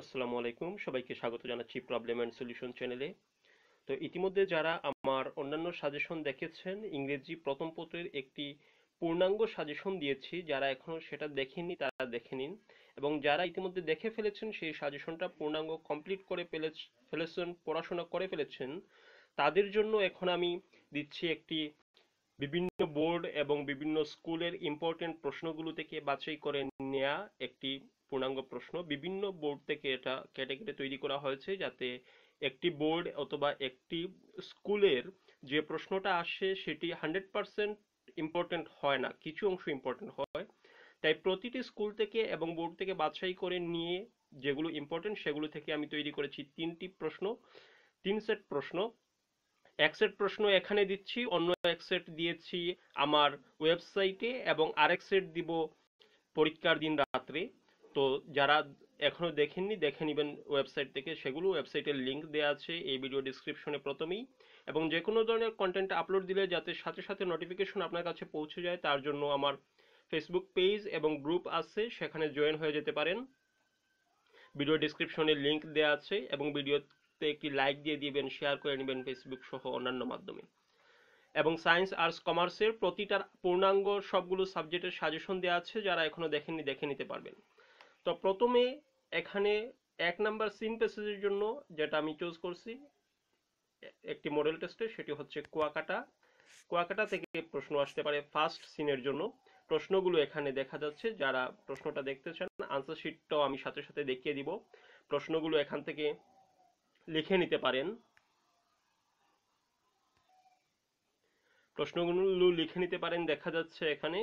আসসালামু আলাইকুম সবাইকে স্বাগত জানাচ্ছি প্রবলেম অ্যান্ড সলিউশন চ্যানেলে তো ইতিমধ্যে যারা আমার অন্যান্য সাজেশন দেখেছেন ইংরেজি প্রথম পত্রের একটি পূর্ণাঙ্গ সাজেশন দিয়েছি যারা এখনও সেটা দেখেননি তারা দেখে নিন এবং যারা ইতিমধ্যে দেখে ফেলেছেন সেই সাজেশনটা পূর্ণাঙ্গ কমপ্লিট করে ফেলে ফেলেছেন পড়াশোনা করে ফেলেছেন তাদের জন্য এখন আমি দিচ্ছি একটি বিভিন্ন বোর্ড এবং বিভিন্ন স্কুলের ইম্পর্টেন্ট প্রশ্নগুলো থেকে বাছাই করে নেয়া একটি পূর্ণাঙ্গ প্রশ্ন বিভিন্ন বোর্ড থেকে এটা ক্যাটাগরি তৈরি করা হয়েছে যাতে একটি বোর্ড অথবা একটি স্কুলের যে প্রশ্নটা আসে সেটি হান্ড্রেড পারসেন্ট ইম্পর্টেন্ট হয় না কিছু অংশ ইম্পর্টেন্ট হয় তাই প্রতিটি স্কুল থেকে এবং বোর্ড থেকে বাছাই করে নিয়ে যেগুলো ইম্পর্টেন্ট সেগুলো থেকে আমি তৈরি করেছি তিনটি প্রশ্ন তিন সেট প্রশ্ন এক সেট প্রশ্ন এখানে দিচ্ছি অন্য এক সেট দিয়েছি আমার ওয়েবসাইটে এবং আরেক সেট দিব পরীক্ষার দিন রাত্রে তো যারা এখনও দেখেননি দেখে নেবেন ওয়েবসাইট থেকে সেগুলো ওয়েবসাইটের লিঙ্ক দেওয়া আছে এই ভিডিও ডিসক্রিপশনে প্রথমেই এবং যে কোনো ধরনের কন্টেন্ট আপলোড দিলে যাতে সাথে সাথে নোটিফিকেশন আপনার কাছে পৌঁছে যায় তার জন্য আমার ফেসবুক পেজ এবং গ্রুপ আছে সেখানে জয়েন হয়ে যেতে পারেন ভিডিও ডিসক্রিপশনে লিঙ্ক দেওয়া আছে এবং ভিডিওতে একটি লাইক দিয়ে দিবেন শেয়ার করে নেবেন ফেসবুক সহ অন্যান্য মাধ্যমে এবং সায়েন্স আর্টস কমার্সের প্রতিটার পূর্ণাঙ্গ সবগুলো সাবজেক্টের সাজেশন দেওয়া আছে যারা এখনও দেখেননি দেখে নিতে পারবেন তো প্রথমে এখানে এক নাম্বার সিনথেসিসের জন্য যেটা আমি চুজ করছি একটি মডেল টেস্টে সেটি হচ্ছে কুয়াকাটা কুয়াকাটা থেকে প্রশ্ন আসতে পারে ফার্স্ট সিনের জন্য প্রশ্নগুলো এখানে দেখা যাচ্ছে যারা প্রশ্নটা দেখতে চান আনসার শিটটাও আমি সাথে সাথে দেখিয়ে দিব প্রশ্নগুলো এখান থেকে লিখে নিতে পারেন প্রশ্নগুলো লিখে নিতে পারেন দেখা যাচ্ছে এখানে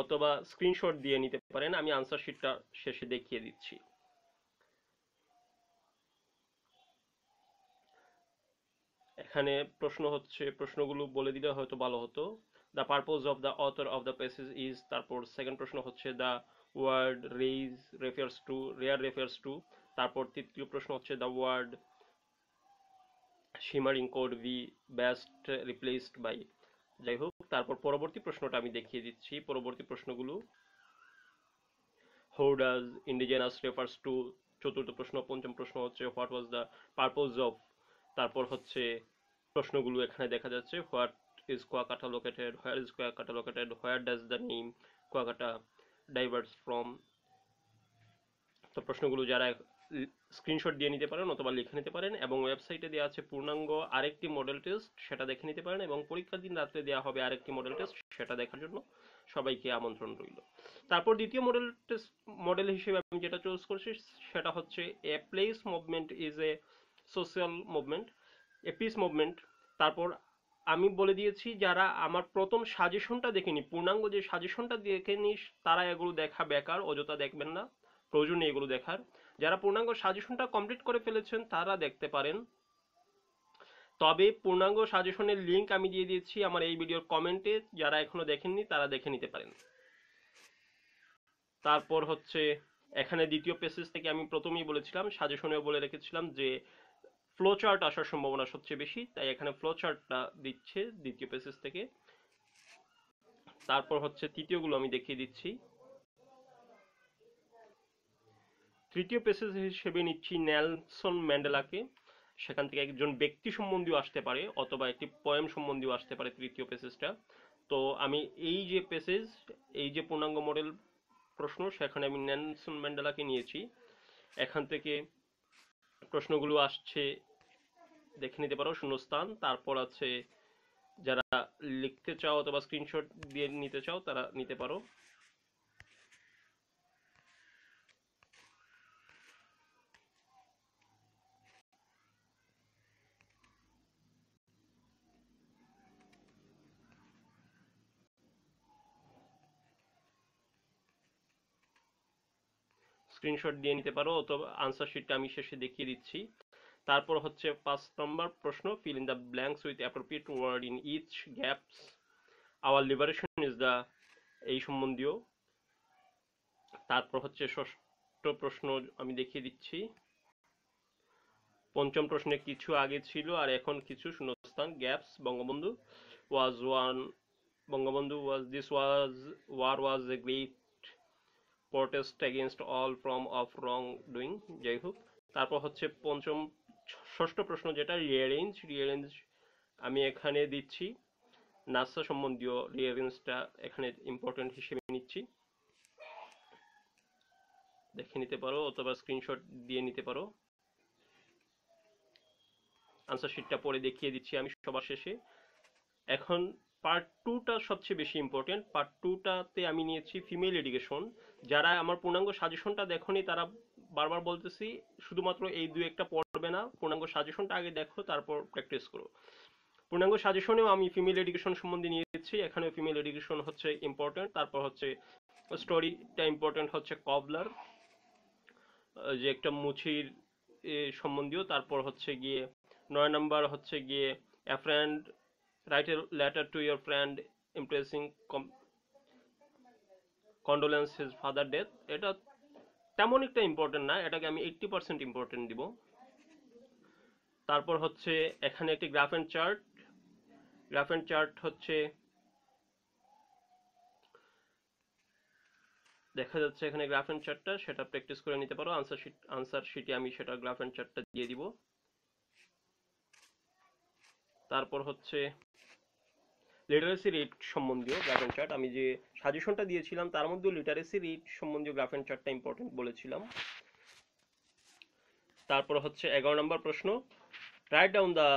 অথবা স্ক্রিনশট দিয়ে নিতে পারেন আমি আনসার শিটটা শেষে দেখিয়ে দিচ্ছি এখানে প্রশ্ন হচ্ছে প্রশ্নগুলো বলে দিলে হয়তো ভালো হতো the purpose of the author of the passage is তারপর সেকেন্ড প্রশ্ন হচ্ছে the word raise refers to rare refers to তারপর তৃতীয় প্রশ্ন হচ্ছে the word shimmering could be best replaced by যাই হোক তারপর পরবর্তী প্রশ্নটা আমি দেখিয়ে দিচ্ছি পরবর্তী প্রশ্নগুলো how does indigenous refers to চতুর্থ প্রশ্ন পঞ্চম প্রশ্ন হচ্ছে what was the purpose of তারপর হচ্ছে প্রশ্নগুলো এখানে দেখা যাচ্ছে what is Kuakata located where is Kuakata located where does the name Kuakata derives from তো প্রশ্নগুলো যারা স্ক্রিনশট দিয়ে নিতে পারেন অথবা লিখে নিতে পারেন এবং ওয়েবসাইটে দেওয়া আছে পূর্ণাঙ্গ আরেকটি মডেল টেস্ট সেটা দেখে নিতে পারেন এবং পরীক্ষার দিন রাত্রে দেওয়া হবে আরেকটি মডেল টেস্ট সেটা দেখার জন্য সবাইকে আমন্ত্রণ রইল তারপর দ্বিতীয় মডেল টেস্ট মডেল হিসেবে আমি যেটা চুজ করছি সেটা হচ্ছে a place movement is a social movement a peace movement তারপর আমি বলে দিয়েছি যারা আমার প্রথম সাজেশনটা দেখেনি পূর্ণাঙ্গ যে সাজেশনটা দেখেনি তারা এগুলো দেখা বেকার অযথা দেখবেন না প্রয়োজন নেই এগুলো দেখার যারা পূর্ণাঙ্গ সাজেশনটা কমপ্লিট করে ফেলেছেন তারা দেখতে পারেন তবে পূর্ণাঙ্গ সাজেশনের লিঙ্ক আমি দিয়ে দিয়েছি আমার এই ভিডিওর কমেন্টে যারা এখনো দেখেননি তারা দেখে নিতে পারেন তারপর হচ্ছে এখানে দ্বিতীয় পেসেজ থেকে আমি প্রথমেই বলেছিলাম সাজেশনেও বলে রেখেছিলাম যে ফ্লো চার্ট আসার সম্ভাবনা সবচেয়ে বেশি তাই এখানে ফ্লো চার্টটা দিচ্ছে দ্বিতীয় পেসেজ থেকে তারপর হচ্ছে তৃতীয়গুলো আমি দেখিয়ে দিচ্ছি তৃতীয় পেসেজ হিসেবে নিচ্ছি নেলসন ম্যান্ডেলাকে সেখান থেকে একজন ব্যক্তি সম্বন্ধীয় আসতে পারে অথবা একটি পয়েম সম্বন্ধীয় আসতে পারে তৃতীয় পেসেজটা তো আমি এই যে পেসেজ এই যে পূর্ণাঙ্গ মডেল প্রশ্ন সেখানে আমি নেলসন ম্যান্ডেলাকে নিয়েছি এখান থেকে প্রশ্নগুলো আসছে দেখে নিতে পারো শূন্যস্থান তারপর আছে যারা লিখতে চাও অথবা স্ক্রিনশট দিয়ে নিতে চাও তারা নিতে পারো স্ক্রিনশট দিয়ে নিতে পারো অথবা আনসার শিটটা আমি শেষে দেখিয়ে দিচ্ছি তারপর হচ্ছে পাঁচ নম্বর প্রশ্ন fill in the blanks with appropriate word in each gaps our liberation is the এই সম্বন্ধীয় তারপর হচ্ছে ষষ্ঠ প্রশ্ন আমি দেখিয়ে দিচ্ছি পঞ্চম প্রশ্নে কিছু আগে ছিল আর এখন কিছু শূন্যস্থান gaps Bangabandhu was one Bangabandhu was this was war was a great protest against all from of wrong doing যাই হোক তারপর হচ্ছে পঞ্চম ষষ্ঠ প্রশ্ন যেটা রিয়ারেঞ্জ রিয়ারেঞ্জ আমি এখানে দিচ্ছি নাসা সম্বন্ধীয় রিয়ারেঞ্জটা এখানে ইম্পর্টেন্ট হিসেবে নিচ্ছি দেখে নিতে পারো অথবা স্ক্রিনশট দিয়ে নিতে পারো আনসার শিটটা পরে দেখিয়ে দিচ্ছি আমি সবার শেষে এখন পার্ট টুটা সবচেয়ে বেশি ইম্পর্টেন্ট পার্ট টুটাতে আমি নিয়েছি ফিমেল এডুকেশন যারা আমার পূর্ণাঙ্গ সাজেশনটা দেখনি তারা বারবার বলতেছি শুধুমাত্র এই দুই একটা পড়বে না পূর্ণাঙ্গ সাজেশনটা আগে দেখো তারপর প্র্যাকটিস করো পূর্ণাঙ্গ সাজেশনেও আমি ফিমেল এডুকেশন সম্বন্ধে নিয়েছি এখানেও ফিমেল এডুকেশন হচ্ছে ইম্পর্টেন্ট তারপর হচ্ছে স্টোরিটা ইম্পর্টেন্ট হচ্ছে কবলার যে একটা মুচির সম্বন্ধীয় তারপর হচ্ছে গিয়ে নয় নাম্বার হচ্ছে গিয়ে a friend Write a letter to your friend impressing condolence his father death এটা তেমন একটা ইম্পর্টেন্ট না এটাকে আমি এইট্টি পার্সেন্ট ইম্পর্টেন্ট দিব তারপর হচ্ছে এখানে একটি graph and chart graph and chart হচ্ছে দেখা যাচ্ছে এখানে গ্রাফ অ্যান্ড চার্টটা সেটা প্র্যাকটিস করে নিতে পারো আনসার শিট আনসার শিটে আমি সেটা গ্রাফ অ্যান্ড চার্টটা দিয়ে দিব তারপর হচ্ছে লিটারেসি রেট সম্বন্ধীয় গ্রাফ চার্ট আমি যে সাজেশনটা দিয়েছিলাম তার মধ্যেও লিটারেসি রেট সম্বন্ধীয় গ্রাফ চার্টটা ইম্পর্টেন্ট বলেছিলাম তারপর হচ্ছে এগারো নম্বর প্রশ্ন write down the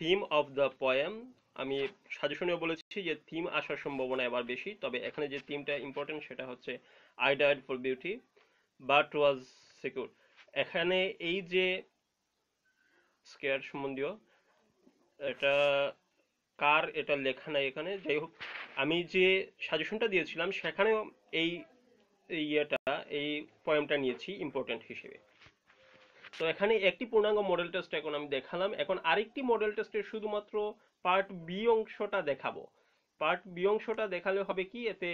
theme of the poem আমি সাজেশনেও বলেছি যে থিম আসার সম্ভাবনা এবার বেশি তবে এখানে যে থিমটা ইম্পর্টেন্ট সেটা হচ্ছে I died for beauty but was secure এখানে এই যে স্কেয়ার সম্বন্ধীয় এটা কার এটা লেখা নাই এখানে যাই হোক আমি যে সাজেশনটা দিয়েছিলাম সেখানেও এই ইয়েটা এই পয়েন্টটা নিয়েছি ইম্পর্টেন্ট হিসেবে তো এখানে একটি পূর্ণাঙ্গ মডেল টেস্ট এখন আমি দেখালাম এখন আরেকটি মডেল টেস্টের শুধুমাত্র পার্ট বি অংশটা দেখাবো পার্ট বি অংশটা দেখালে হবে কি এতে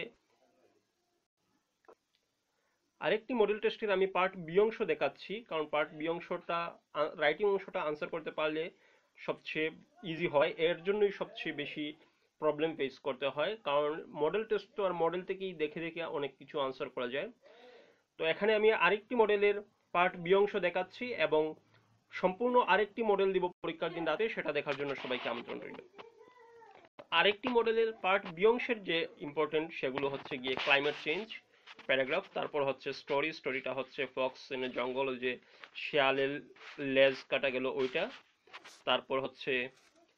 আরেকটি মডেল টেস্টের আমি পার্ট বি অংশ দেখাচ্ছি কারণ পার্ট বি অংশটা রাইটিং অংশটা আনসার করতে পারলে সবচেয়ে ইজি হয় এর জন্যই সবচেয়ে বেশি প্রবলেম ফেস করতে হয় কারণ মডেল টেস্ট তো আর মডেল থেকেই দেখে দেখে অনেক কিছু আনসার করা যায় তো এখানে আমি আরেকটি মডেলের পার্ট বি অংশ দেখাচ্ছি এবং সম্পূর্ণ আরেকটি মডেল দিব পরীক্ষার দিন রাতে সেটা দেখার জন্য সবাইকে আমন্ত্রণ রইল আরেকটি মডেলের পার্ট বি অংশের যে ইম্পর্টেন্ট সেগুলো হচ্ছে গিয়ে ক্লাইমেট চেঞ্জ প্যারাগ্রাফ তারপর হচ্ছে স্টোরি স্টোরিটা হচ্ছে ফক্স জঙ্গল যে শেয়ালের লেজ কাটা গেল ওইটা তারপর হচ্ছে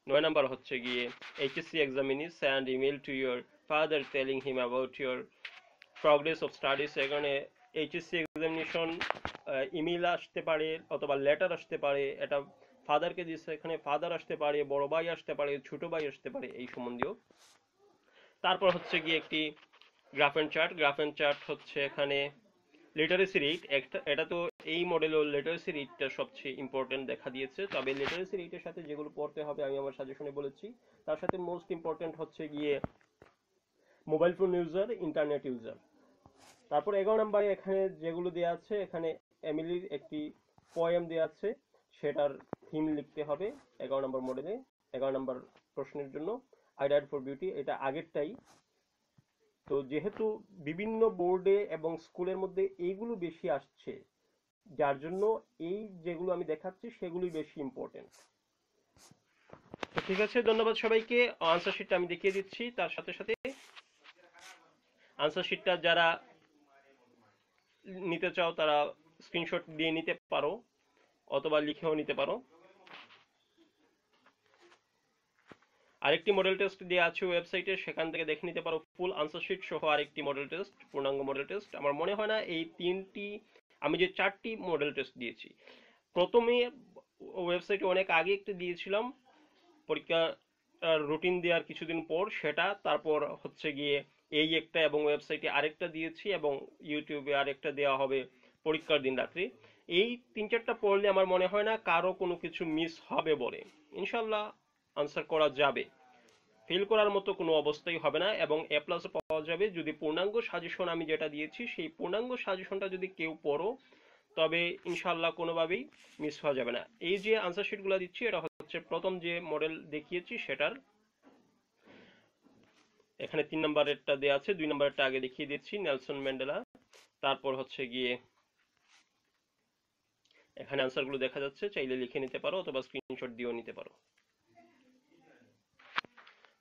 নয় নাম্বার হচ্ছে গিয়ে HSC examinee send email to your father telling him about your progress of studies এখানে এইচএসসি এক্সামিনেশন ইমেল আসতে পারে অথবা লেটার আসতে পারে এটা ফাদারকে দিচ্ছে এখানে ফাদার আসতে পারে বড় ভাই আসতে পারে ছোট ভাই আসতে পারে এই সম্বন্ধেও তারপর হচ্ছে গিয়ে একটি graph graph and chart graph graph and chart হচ্ছে এখানে লিটারেসি রেট এটা তো এই ও লিটারেসি রেটটা সবচেয়ে ইম্পর্টেন্ট দেখা দিয়েছে তবে লিটারেসি রেটের সাথে যেগুলো পড়তে হবে আমি আমার সাজেশনে বলেছি তার সাথে মোস্ট ইম্পর্টেন্ট হচ্ছে গিয়ে mobile phone user internet user তারপর এগারো নম্বরে এখানে যেগুলো দেওয়া আছে এখানে এমিলির একটি পয়েম দেওয়া আছে সেটার থিম লিখতে হবে এগারো নম্বর মডেলে এগারো নম্বর প্রশ্নের জন্য আইডার ফর বিউটি এটা আগেরটাই তো যেহেতু বিভিন্ন বোর্ডে এবং স্কুলের মধ্যে এইগুলো বেশি আসছে যার জন্য এই যেগুলো আমি দেখাচ্ছি সেগুলোই বেশি ইম্পর্টেন্ট তো ঠিক আছে ধন্যবাদ সবাইকে আনসার শিটটা আমি দেখিয়ে দিচ্ছি তার সাথে সাথে আনসার শিটটা যারা নিতে চাও তারা স্ক্রিনশট দিয়ে নিতে পারো অথবা লিখেও নিতে পারো আরেকটি মডেল টেস্ট দিয়ে আছে ওয়েবসাইটে সেখান থেকে দেখে নিতে পারো ফুল আনসার শিট সহ আরেকটি মডেল টেস্ট পূর্ণাঙ্গ মডেল টেস্ট আমার মনে হয় না এই তিনটি আমি যে চারটি মডেল টেস্ট দিয়েছি প্রথমে ওয়েবসাইটে অনেক আগে একটি দিয়েছিলাম পরীক্ষা রুটিন দেওয়ার কিছুদিন পর সেটা তারপর হচ্ছে গিয়ে এই একটা এবং ওয়েবসাইটে আরেকটা দিয়েছি এবং ইউটিউবে আরেকটা দেওয়া হবে পরীক্ষার দিন রাত্রি এই তিন চারটা পড়লে আমার মনে হয় না কারো কোনো কিছু মিস হবে বলে ইনশাল্লাহ আনসার করা যাবে ফেল করার মতো কোনো অবস্থাই হবে না এবং এ প্লাস পাওয়া যাবে যদি পূর্ণাঙ্গ সাজেশন আমি যেটা দিয়েছি সেই পূর্ণাঙ্গ সাজেশনটা যদি কেউ পড়ো তবে ইনশাল্লাহ কোনোভাবেই মিস হওয়া যাবে না এই যে আনসার শিটগুলো দিচ্ছি এটা হচ্ছে প্রথম যে মডেল দেখিয়েছি সেটার এখানে তিন নম্বরেরটা দেওয়া আছে দুই নম্বরেরটা আগে দেখিয়ে দিচ্ছি নেলসন ম্যান্ডেলা তারপর হচ্ছে গিয়ে এখানে আনসারগুলো দেখা যাচ্ছে চাইলে লিখে নিতে পারো অথবা স্ক্রিনশট দিয়েও নিতে পারো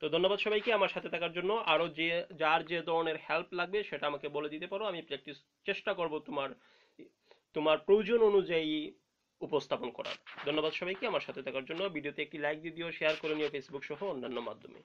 তো ধন্যবাদ সবাইকে আমার সাথে থাকার জন্য আরও যে যার যে ধরনের হেল্প লাগবে সেটা আমাকে বলে দিতে পারো আমি প্র্যাকটিস চেষ্টা করব তোমার তোমার প্রয়োজন অনুযায়ী উপস্থাপন করার ধন্যবাদ সবাইকে আমার সাথে থাকার জন্য ভিডিওতে একটি লাইক দিয়ে দিও শেয়ার করে নিও ফেসবুক সহ অন্যান্য মাধ্যমে